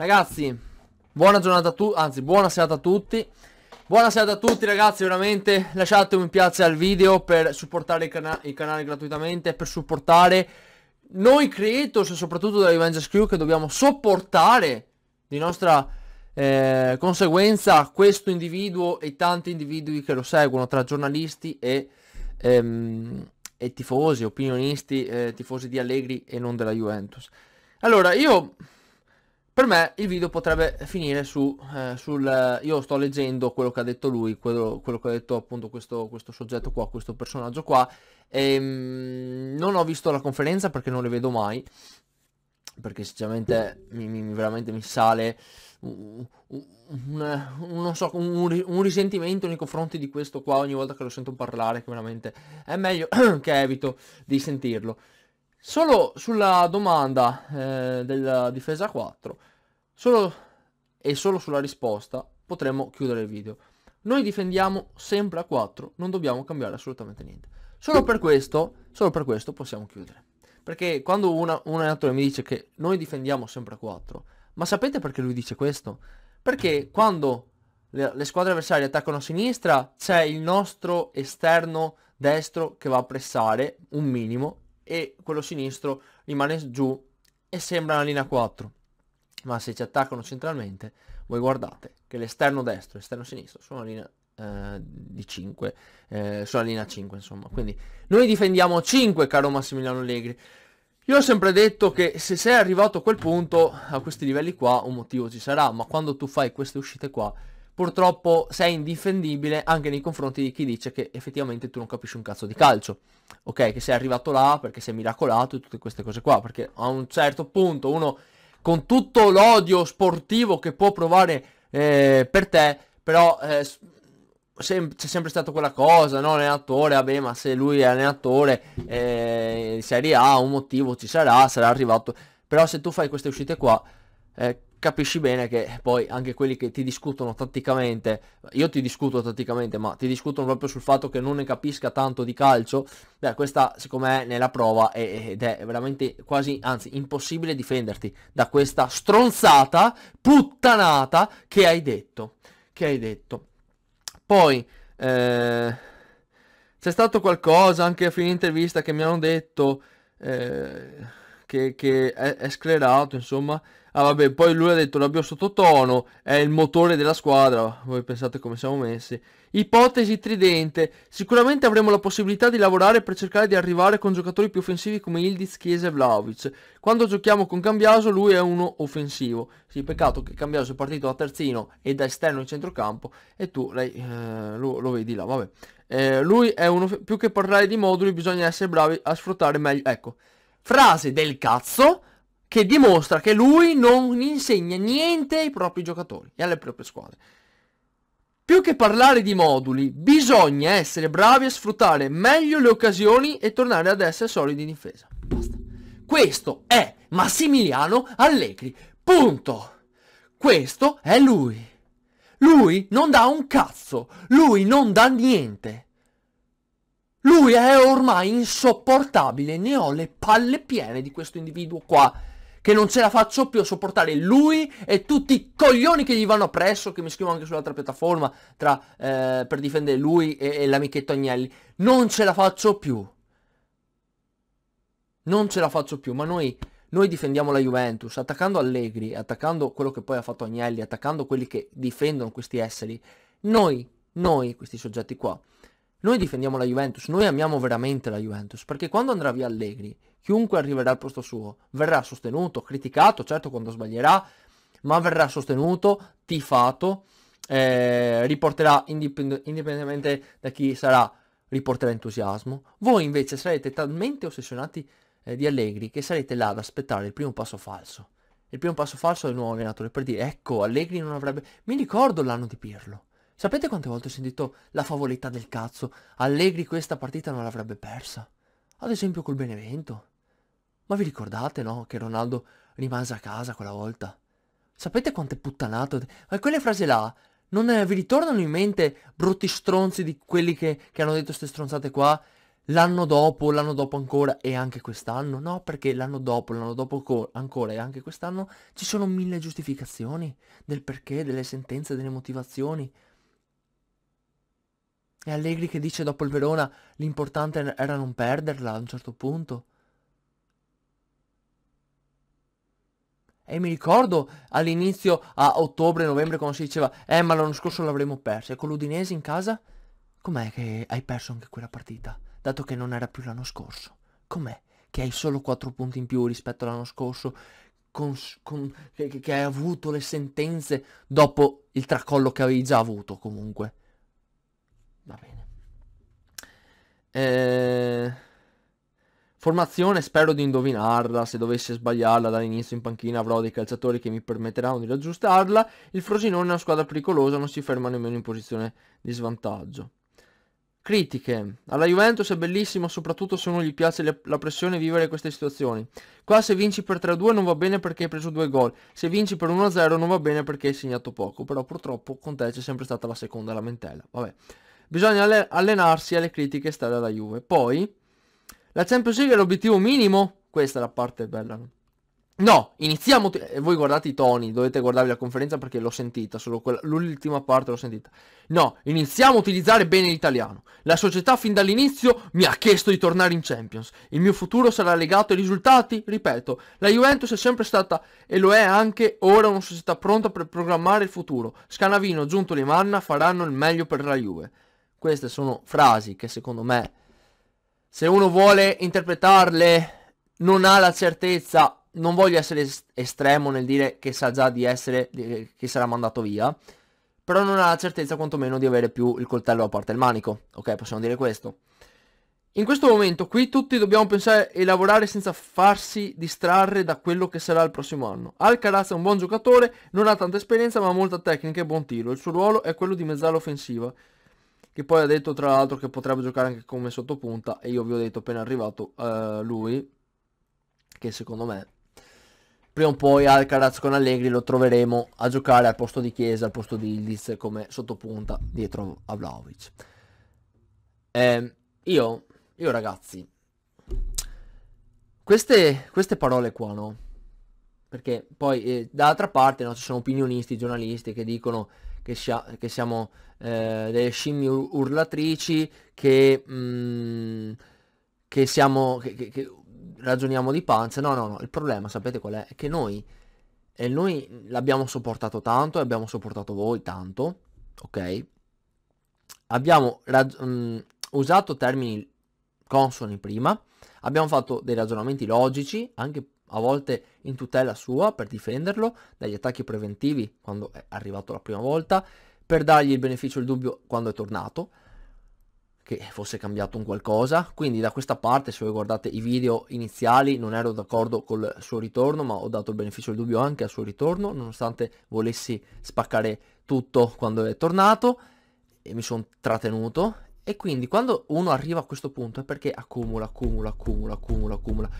Ragazzi, buona giornata a tutti, anzi buona serata a tutti. Buona serata a tutti ragazzi, veramente lasciate un mi piace al video per supportare il, cana il canale gratuitamente, per supportare noi creators e soprattutto della Revenge Crew che dobbiamo sopportare di nostra eh, conseguenza questo individuo e tanti individui che lo seguono tra giornalisti e, ehm, e tifosi, opinionisti, eh, tifosi di Allegri e non della Juventus. Allora, io per me il video potrebbe finire su, eh, sul... Eh, io sto leggendo quello che ha detto lui, quello, quello che ha detto appunto questo, questo soggetto qua, questo personaggio qua. E, ehm, mh, non ho visto la conferenza perché non le vedo mai, perché sinceramente mi, mi, veramente mi sale un, un, un, eh, so, un, risentimento nei confronti di questo qua ogni volta che lo sento parlare, che veramente è meglio che evito di sentirlo. Solo sulla domanda eh, della difesa 4, Solo e solo sulla risposta potremmo chiudere il video. Noi difendiamo sempre a 4, non dobbiamo cambiare assolutamente niente. Solo per questo, solo per questo possiamo chiudere. Perché quando una, un allenatore mi dice che noi difendiamo sempre a 4, ma sapete perché lui dice questo? Perché quando le, le squadre avversarie attaccano a sinistra, c'è il nostro esterno destro che va a pressare un minimo e quello sinistro rimane giù e sembra una linea 4 ma se ci attaccano centralmente voi guardate che l'esterno destro e l'esterno sinistro sono a linea eh, di 5 eh, sulla linea 5 insomma quindi noi difendiamo 5 caro Massimiliano Allegri io ho sempre detto che se sei arrivato a quel punto a questi livelli qua un motivo ci sarà ma quando tu fai queste uscite qua purtroppo sei indifendibile anche nei confronti di chi dice che effettivamente tu non capisci un cazzo di calcio. Ok, che sei arrivato là perché sei miracolato e tutte queste cose qua, perché a un certo punto uno con tutto l'odio sportivo che può provare eh, per te, però eh, sem- c'è sempre stata quella cosa, no? Allenatore, vabbè, ma se lui è allenatore eh, in Serie A, un motivo ci sarà, sarà arrivato. Però se tu fai queste uscite qua, eh, capisci bene che poi anche quelli che ti discutono tatticamente, io ti discuto tatticamente, ma ti discutono proprio sul fatto che non ne capisca tanto di calcio, beh, questa siccome è nella prova è, ed è veramente quasi, anzi, impossibile difenderti da questa stronzata, puttanata che hai detto, che hai detto. Poi, eh, c'è stato qualcosa anche a fine intervista che mi hanno detto... Eh, che, che è, è, sclerato, insomma. Ah vabbè, poi lui ha detto l'abbiamo sottotono, è il motore della squadra, voi pensate come siamo messi. Ipotesi tridente, sicuramente avremo la possibilità di lavorare per cercare di arrivare con giocatori più offensivi come Ildiz, Chiesa e Vlaovic. Quando giochiamo con Cambiaso lui è uno offensivo. Sì, peccato che Cambiaso è partito da terzino e da esterno in centrocampo e tu lei, eh, lo, lo, vedi là, vabbè. Eh, lui è uno, più che parlare di moduli bisogna essere bravi a sfruttare meglio, ecco frase del cazzo che dimostra che lui non insegna niente ai propri giocatori e alle proprie squadre. Più che parlare di moduli, bisogna essere bravi a sfruttare meglio le occasioni e tornare ad essere solidi in difesa. Basta. Questo è Massimiliano Allegri. Punto. Questo è lui. Lui non dà un cazzo. Lui non dà niente. Lui è ormai insopportabile, ne ho le palle piene di questo individuo qua, che non ce la faccio più a sopportare lui e tutti i coglioni che gli vanno appresso, che mi scrivono anche sull'altra piattaforma tra, eh, per difendere lui e, e l'amichetto Agnelli. Non ce la faccio più. Non ce la faccio più, ma noi noi difendiamo la Juventus, attaccando Allegri, attaccando quello che poi ha fatto Agnelli, attaccando quelli che difendono questi esseri, noi, noi, questi soggetti qua, noi difendiamo la Juventus, noi amiamo veramente la Juventus, perché quando andrà via Allegri, chiunque arriverà al posto suo, verrà sostenuto, criticato, certo quando sbaglierà, ma verrà sostenuto, tifato, eh, riporterà indipend- indipendentemente da chi sarà, riporterà entusiasmo. Voi invece sarete talmente ossessionati eh, di Allegri che sarete là ad aspettare il primo passo falso. Il primo passo falso del nuovo allenatore per dire ecco Allegri non avrebbe... Mi ricordo l'anno di Pirlo. Sapete quante volte ho sentito la favoletta del cazzo? Allegri questa partita non l'avrebbe persa. Ad esempio col Benevento. Ma vi ricordate, no, che Ronaldo rimase a casa quella volta? Sapete quante puttanate... Ma quelle frasi là non eh, vi ritornano in mente brutti stronzi di quelli che, che hanno detto queste stronzate qua l'anno dopo, l'anno dopo ancora e anche quest'anno? No, perché l'anno dopo, l'anno dopo ancora e anche quest'anno ci sono mille giustificazioni del perché, delle sentenze, delle motivazioni. E Allegri che dice dopo il Verona l'importante era non perderla a un certo punto. E mi ricordo all'inizio a ottobre-novembre quando si diceva eh ma l'anno scorso l'avremmo persa e con l'Udinese in casa com'è che hai perso anche quella partita dato che non era più l'anno scorso? Com'è che hai solo 4 punti in più rispetto all'anno scorso con, con, che, che hai avuto le sentenze dopo il tracollo che avevi già avuto comunque? Va bene. Eh... Formazione, spero di indovinarla, se dovessi sbagliarla dall'inizio in panchina avrò dei calciatori che mi permetteranno di raggiustarla, il Frosinone è una squadra pericolosa, non si ferma nemmeno in posizione di svantaggio. Critiche. Alla Juventus è bellissimo, soprattutto se non gli piace le, la pressione vivere queste situazioni. Qua se vinci per 3-2 non va bene perché hai preso due gol, se vinci per 1-0 non va bene perché hai segnato poco, però purtroppo con te c'è sempre stata la seconda lamentela. Vabbè bisogna allenarsi alle critiche esterne alla Juve. Poi, la Champions League è l'obiettivo minimo? Questa è la parte bella. No, iniziamo, e voi guardate i toni, dovete guardarvi la conferenza perché l'ho sentita, solo l'ultima parte l'ho sentita. No, iniziamo a utilizzare bene l'italiano. La società fin dall'inizio mi ha chiesto di tornare in Champions. Il mio futuro sarà legato ai risultati? Ripeto, la Juventus è sempre stata, e lo è anche ora, una società pronta per programmare il futuro. Scanavino, Giunto e Manna faranno il meglio per la Juve. Queste sono frasi che secondo me, se uno vuole interpretarle, non ha la certezza, non voglio essere estremo nel dire che sa già di essere, che sarà mandato via, però non ha la certezza quantomeno di avere più il coltello a parte il manico, ok? Possiamo dire questo. In questo momento qui tutti dobbiamo pensare e lavorare senza farsi distrarre da quello che sarà il prossimo anno. Alcaraz è un buon giocatore, non ha tanta esperienza ma ha molta tecnica e buon tiro. Il suo ruolo è quello di mezzala offensiva che poi ha detto tra l'altro che potrebbe giocare anche come sottopunta e io vi ho detto appena arrivato uh, lui che secondo me prima o poi Alcaraz con Allegri lo troveremo a giocare al posto di Chiesa, al posto di Ildiz come sottopunta dietro a Vlaovic. Eh, io, io ragazzi, queste, queste parole qua no? Perché poi eh, dall'altra parte no, ci sono opinionisti, giornalisti che dicono che, sia, che siamo eh, delle scimmie urlatrici che, mh, mm, che siamo, che, che, che ragioniamo di panza. No, no, no, il problema sapete qual è? È che noi, e noi l'abbiamo sopportato tanto e abbiamo sopportato voi tanto, ok? Abbiamo rag- mh, mm, usato termini consoni prima, abbiamo fatto dei ragionamenti logici, anche a volte in tutela sua per difenderlo dagli attacchi preventivi quando è arrivato la prima volta per dargli il beneficio del dubbio quando è tornato, che fosse cambiato un qualcosa. Quindi da questa parte, se voi guardate i video iniziali, non ero d'accordo col suo ritorno, ma ho dato il beneficio del dubbio anche al suo ritorno, nonostante volessi spaccare tutto quando è tornato e mi sono trattenuto. E quindi quando uno arriva a questo punto è perché accumula, accumula, accumula, accumula, accumula.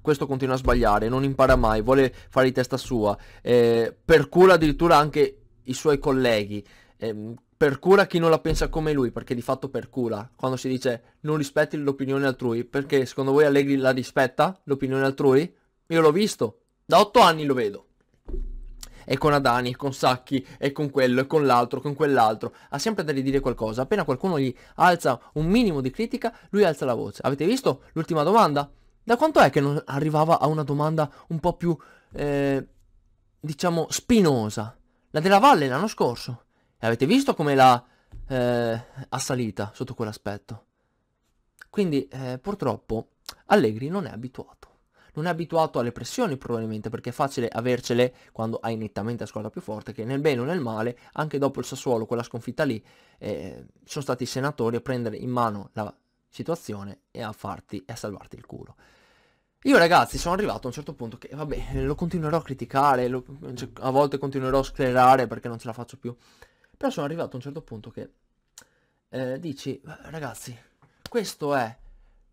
questo continua a sbagliare, non impara mai, vuole fare di testa sua, eh, percula addirittura anche i suoi colleghi ehm, cura chi non la pensa come lui, perché di fatto per cura, quando si dice non rispetti l'opinione altrui, perché secondo voi Allegri la rispetta, l'opinione altrui? Io l'ho visto, da otto anni lo vedo. E con Adani, con Sacchi, e con quello, e con l'altro, con quell'altro. Ha sempre da ridire qualcosa. Appena qualcuno gli alza un minimo di critica, lui alza la voce. Avete visto l'ultima domanda? Da quanto è che non arrivava a una domanda un po' più, eh, diciamo, spinosa? La della Valle l'anno scorso. Avete visto come l'ha eh, assalita sotto quell'aspetto? Quindi eh, purtroppo Allegri non è abituato. Non è abituato alle pressioni probabilmente perché è facile avercele quando hai nettamente la squadra più forte che nel bene o nel male, anche dopo il Sassuolo, quella sconfitta lì, eh, sono stati i senatori a prendere in mano la situazione e a, farti, a salvarti il culo. Io ragazzi sono arrivato a un certo punto che vabbè lo continuerò a criticare, lo, cioè, a volte continuerò a sclerare perché non ce la faccio più. Però sono arrivato a un certo punto che eh, dici, ragazzi, questo è...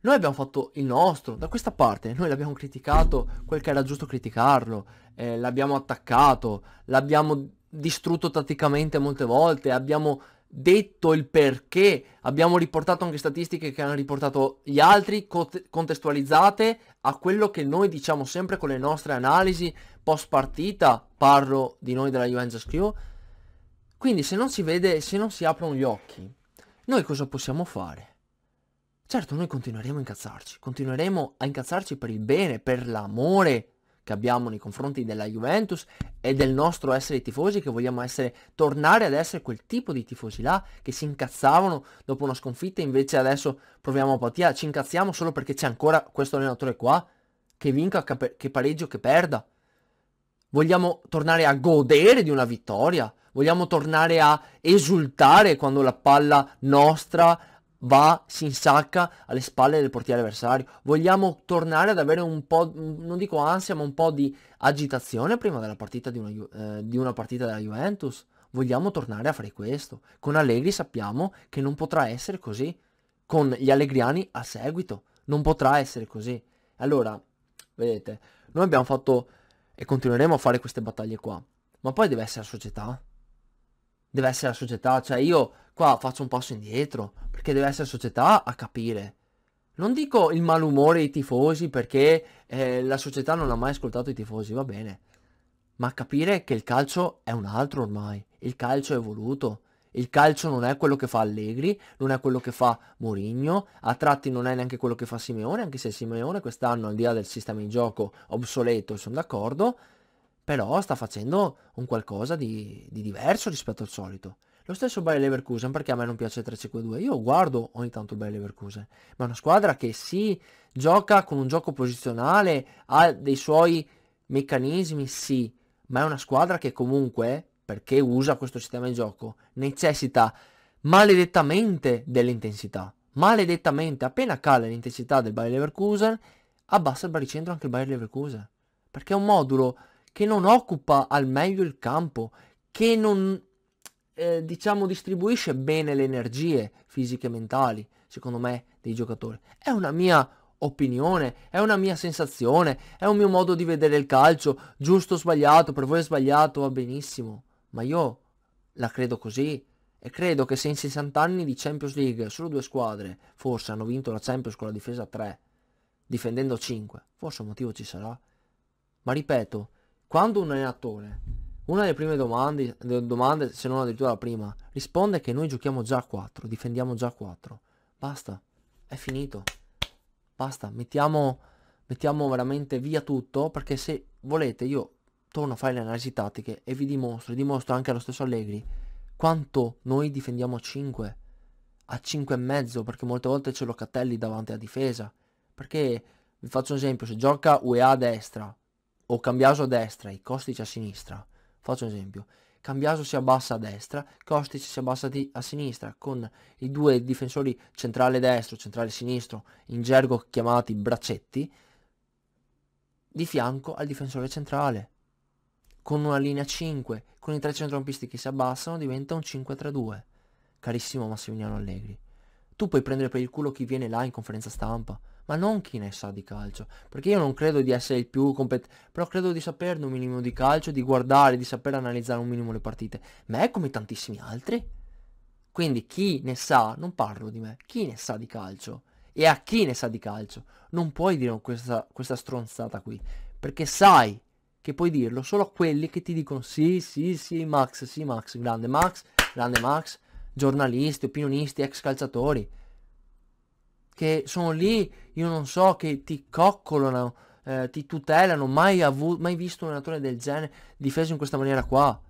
Noi abbiamo fatto il nostro, da questa parte, noi l'abbiamo criticato quel che era giusto criticarlo, eh, l'abbiamo attaccato, l'abbiamo distrutto tatticamente molte volte, abbiamo detto il perché, abbiamo riportato anche statistiche che hanno riportato gli altri contestualizzate a quello che noi diciamo sempre con le nostre analisi post partita, parlo di noi della Juventus Crew, quindi se non si vede, se non si aprono gli occhi, noi cosa possiamo fare? Certo, noi continueremo a incazzarci, continueremo a incazzarci per il bene, per l'amore che abbiamo nei confronti della Juventus e del nostro essere tifosi, che vogliamo essere, tornare ad essere quel tipo di tifosi là che si incazzavano dopo una sconfitta, invece adesso proviamo apatia, ah, ci incazziamo solo perché c'è ancora questo allenatore qua, che vinca, che pareggio, che perda. Vogliamo tornare a godere di una vittoria, vogliamo tornare a esultare quando la palla nostra va, si insacca alle spalle del portiere avversario. Vogliamo tornare ad avere un po', non dico ansia, ma un po' di agitazione prima della partita, di una, eh, di una partita della Juventus. Vogliamo tornare a fare questo. Con Allegri sappiamo che non potrà essere così. Con gli allegriani a seguito. Non potrà essere così. Allora, vedete, noi abbiamo fatto e continueremo a fare queste battaglie qua. Ma poi deve essere la società deve essere la società, cioè io qua faccio un passo indietro, perché deve essere la società a capire. Non dico il malumore dei tifosi perché eh, la società non ha mai ascoltato i tifosi, va bene, ma capire che il calcio è un altro ormai, il calcio è evoluto. Il calcio non è quello che fa Allegri, non è quello che fa Mourinho, a tratti non è neanche quello che fa Simeone, anche se Simeone quest'anno al di là del sistema in gioco obsoleto, sono d'accordo, però sta facendo un qualcosa di, di diverso rispetto al solito. Lo stesso Bayer Leverkusen, perché a me non piace il 3-5-2, io guardo ogni tanto il Bayer Leverkusen, ma è una squadra che sì, gioca con un gioco posizionale, ha dei suoi meccanismi, sì, ma è una squadra che comunque, perché usa questo sistema di gioco, necessita maledettamente dell'intensità. Maledettamente, appena cala l'intensità del Bayer Leverkusen, abbassa il baricentro anche il Bayer Leverkusen. Perché è un modulo che non occupa al meglio il campo, che non eh, diciamo distribuisce bene le energie fisiche e mentali, secondo me, dei giocatori. È una mia opinione, è una mia sensazione, è un mio modo di vedere il calcio, giusto o sbagliato, per voi è sbagliato, va benissimo, ma io la credo così e credo che se in 60 anni di Champions League solo due squadre forse hanno vinto la Champions con la difesa 3, difendendo 5, forse un motivo ci sarà. Ma ripeto, quando un allenatore, una delle prime domande, domande, se non addirittura la prima, risponde che noi giochiamo già a 4, difendiamo già a 4, basta, è finito, basta, mettiamo, mettiamo veramente via tutto, perché se volete io torno a fare le analisi tattiche e vi dimostro, e dimostro anche allo stesso Allegri, quanto noi difendiamo a 5, a 5 e mezzo, perché molte volte ce lo cattelli davanti alla difesa, perché vi faccio un esempio, se gioca UEA a destra, o cambiaso a destra e Kostic a sinistra, faccio un esempio, Cambiaso si abbassa a destra, Kostic si abbassa a sinistra, con i due difensori centrale destro, centrale sinistro, in gergo chiamati braccetti, di fianco al difensore centrale, con una linea 5, con i tre centrompisti che si abbassano diventa un 5-3-2. Carissimo Massimiliano Allegri, tu puoi prendere per il culo chi viene là in conferenza stampa, ma non chi ne sa di calcio, perché io non credo di essere il più competente, però credo di saperne un minimo di calcio, di guardare, di saper analizzare un minimo le partite, ma è come tantissimi altri. Quindi chi ne sa, non parlo di me, chi ne sa di calcio e a chi ne sa di calcio, non puoi dire questa, questa stronzata qui, perché sai che puoi dirlo solo a quelli che ti dicono sì, sì, sì, Max, sì, Max, grande Max, grande Max, giornalisti, opinionisti, ex calciatori che sono lì, io non so, che ti coccolano, eh, ti tutelano, mai, avu- mai visto un allenatore del genere difeso in questa maniera qua.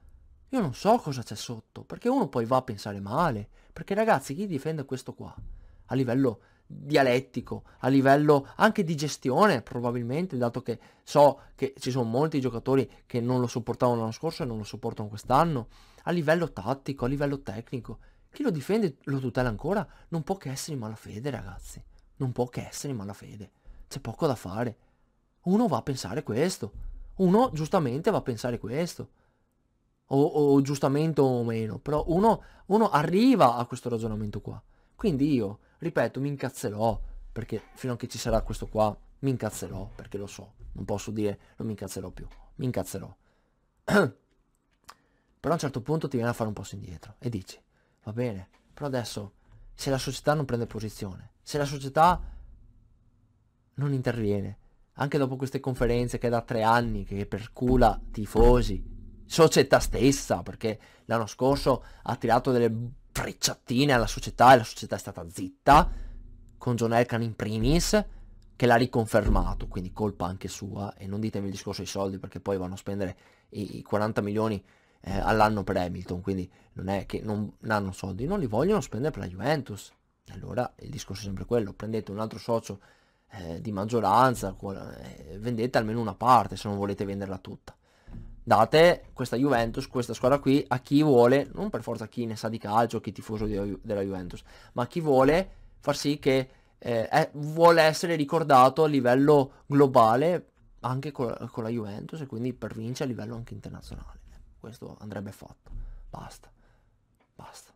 Io non so cosa c'è sotto, perché uno poi va a pensare male, perché ragazzi chi difende questo qua? A livello dialettico, a livello anche di gestione probabilmente, dato che so che ci sono molti giocatori che non lo sopportavano l'anno scorso e non lo sopportano quest'anno, a livello tattico, a livello tecnico. Chi lo difende lo tutela ancora? Non può che essere in malafede, ragazzi. Non può che essere in malafede. C'è poco da fare. Uno va a pensare questo. Uno giustamente va a pensare questo. O, o giustamente o meno. Però uno, uno arriva a questo ragionamento qua. Quindi io, ripeto, mi incazzerò. Perché fino a che ci sarà questo qua, mi incazzerò. Perché lo so. Non posso dire non mi incazzerò più. Mi incazzerò. Però a un certo punto ti viene a fare un passo indietro e dici va bene, però adesso se la società non prende posizione, se la società non interviene, anche dopo queste conferenze che è da tre anni, che percula tifosi, società stessa, perché l'anno scorso ha tirato delle frecciatine alla società e la società è stata zitta, con John Elkan in primis, che l'ha riconfermato, quindi colpa anche sua, e non ditemi il discorso dei soldi perché poi vanno a spendere i 40 milioni eh, all'anno per Hamilton, quindi non è che non, non hanno soldi, non li vogliono spendere per la Juventus. Allora il discorso è sempre quello, prendete un altro socio eh, di maggioranza, eh, vendete almeno una parte se non volete venderla tutta. Date questa Juventus, questa squadra qui, a chi vuole, non per forza chi ne sa di calcio, chi è tifoso di, della Juventus, ma a chi vuole far sì che eh, è, vuole essere ricordato a livello globale anche con, con la Juventus e quindi per vincere a livello anche internazionale questo andrebbe fatto. Basta. Basta.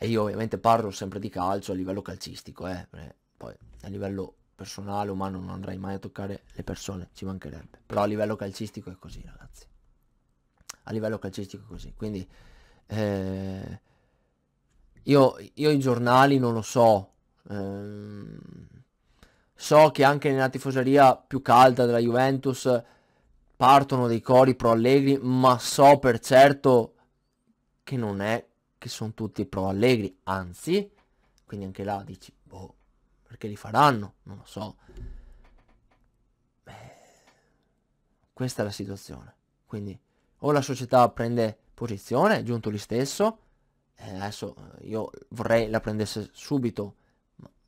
E io ovviamente parlo sempre di calcio a livello calcistico, eh. eh poi a livello personale, umano, non andrai mai a toccare le persone, ci mancherebbe. Però a livello calcistico è così, ragazzi. A livello calcistico è così. Quindi eh, io, io, i giornali non lo so. Eh, so che anche nella tifoseria più calda della Juventus partono dei cori pro Allegri, ma so per certo che non è che sono tutti pro Allegri, anzi, quindi anche là dici, boh, perché li faranno? Non lo so. Beh, questa è la situazione. Quindi o la società prende posizione, giunto lì stesso, adesso eh, io vorrei la prendesse subito,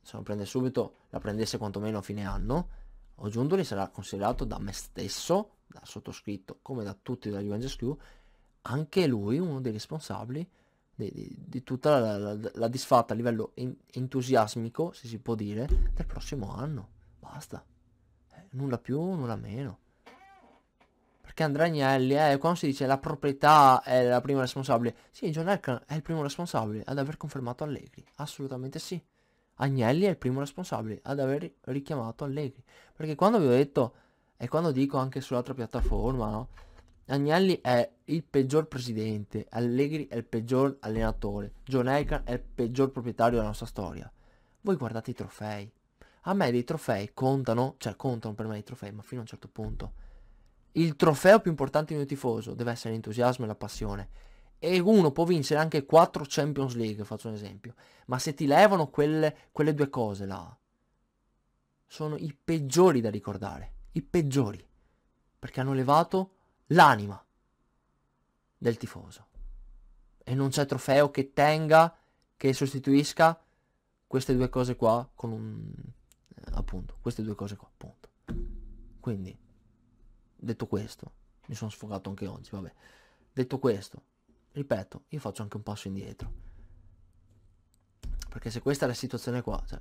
se non prende subito la prendesse quantomeno a fine anno, Oggiundoli sarà considerato da me stesso, da sottoscritto, come da tutti da Juventus Q, anche lui uno dei responsabili di, di, di tutta la, la, la, disfatta a livello in, entusiasmico, se si può dire, del prossimo anno. Basta. Eh, nulla più, nulla meno. Perché Andrea Agnelli, eh, quando si dice la proprietà è la prima responsabile, sì, John Elkan è il primo responsabile ad aver confermato Allegri, assolutamente sì. Agnelli è il primo responsabile ad aver richiamato Allegri. Perché quando vi ho detto, e quando dico anche sull'altra piattaforma, no? Agnelli è il peggior presidente, Allegri è il peggior allenatore, John Elkan è il peggior proprietario della nostra storia. Voi guardate i trofei. A me dei trofei contano, cioè contano per me i trofei, ma fino a un certo punto. Il trofeo più importante di un tifoso deve essere l'entusiasmo e la passione e uno può vincere anche 4 Champions League, faccio un esempio, ma se ti levano quelle, quelle due cose là, sono i peggiori da ricordare, i peggiori, perché hanno levato l'anima del tifoso. E non c'è trofeo che tenga, che sostituisca queste due cose qua con un... Eh, appunto, queste due cose qua, appunto. Quindi, detto questo, mi sono sfogato anche oggi, vabbè. Detto questo, ripeto, io faccio anche un passo indietro. Perché se questa è la situazione qua, cioè,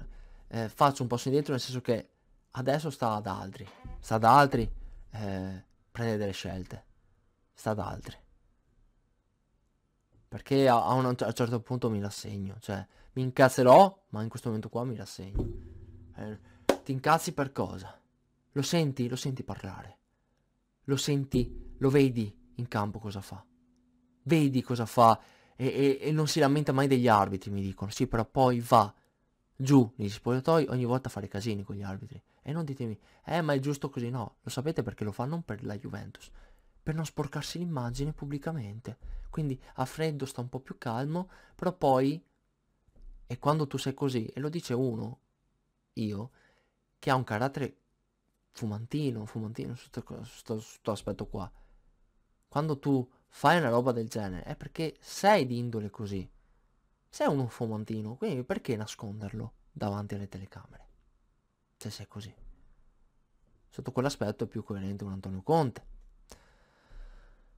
eh, faccio un passo indietro nel senso che adesso sta ad altri, sta ad altri eh, prendere delle scelte, sta ad altri. Perché a, a, un, a, un, certo punto mi rassegno, cioè mi incazzerò, ma in questo momento qua mi rassegno. Eh, ti incazzi per cosa? Lo senti, lo senti parlare, lo senti, lo vedi in campo cosa fa vedi cosa fa e, e, e non si lamenta mai degli arbitri, mi dicono, sì però poi va giù negli spogliatoi ogni volta a fare casini con gli arbitri. E non ditemi, eh ma è giusto così, no, lo sapete perché lo fa non per la Juventus, per non sporcarsi l'immagine pubblicamente. Quindi a freddo sta un po' più calmo, però poi, e quando tu sei così, e lo dice uno, io, che ha un carattere fumantino, fumantino, su questo aspetto qua, quando tu fai una roba del genere è perché sei di indole così. Sei un fomantino, quindi perché nasconderlo davanti alle telecamere? Se sei così. Sotto quell'aspetto è più coerente un Antonio Conte.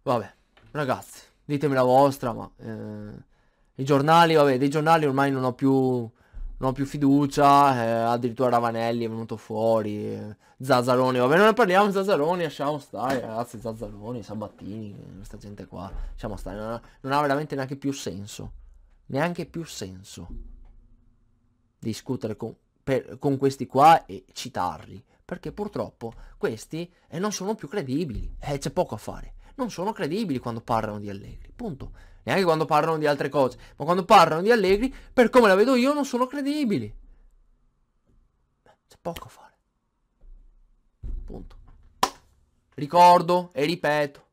Vabbè, ragazzi, ditemi la vostra, ma eh, i giornali, vabbè, dei giornali ormai non ho più non ho più fiducia, eh, addirittura Ravanelli è venuto fuori, eh, Zazzaroni, vabbè non ne parliamo di Zazzaroni, lasciamo stare ragazzi, Zazzaroni, Sabattini, questa gente qua, lasciamo stare, non ha, non ha veramente neanche più senso, neanche più senso discutere con, per, con questi qua e citarli, perché purtroppo questi eh, non sono più credibili, eh, c'è poco a fare non sono credibili quando parlano di Allegri, punto. Neanche quando parlano di altre cose, ma quando parlano di Allegri, per come la vedo io, non sono credibili. C'è poco a fare. Punto. Ricordo e ripeto,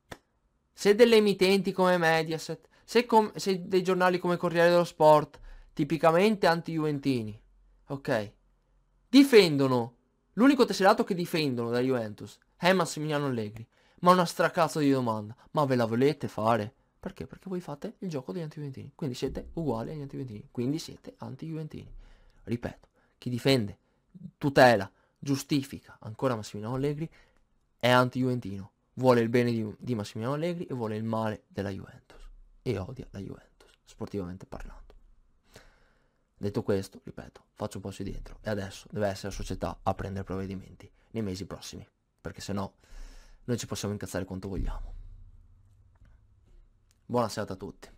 se delle emittenti come Mediaset, se, com se dei giornali come Corriere dello Sport, tipicamente anti-juventini, ok, difendono, l'unico tesserato che difendono da Juventus è Massimiliano Allegri ma una stracazzo di domanda. Ma ve la volete fare? Perché? Perché voi fate il gioco degli anti-juventini. Quindi siete uguali agli anti-juventini. Quindi siete anti-juventini. Ripeto, chi difende, tutela, giustifica ancora Massimiliano Allegri è anti-juventino. Vuole il bene di, di Massimiliano Allegri e vuole il male della Juventus. E odia la Juventus, sportivamente parlando. Detto questo, ripeto, faccio un passo indietro e adesso deve essere la società a prendere provvedimenti nei mesi prossimi, perché se no noi ci possiamo incazzare quanto vogliamo. Buona serata a tutti.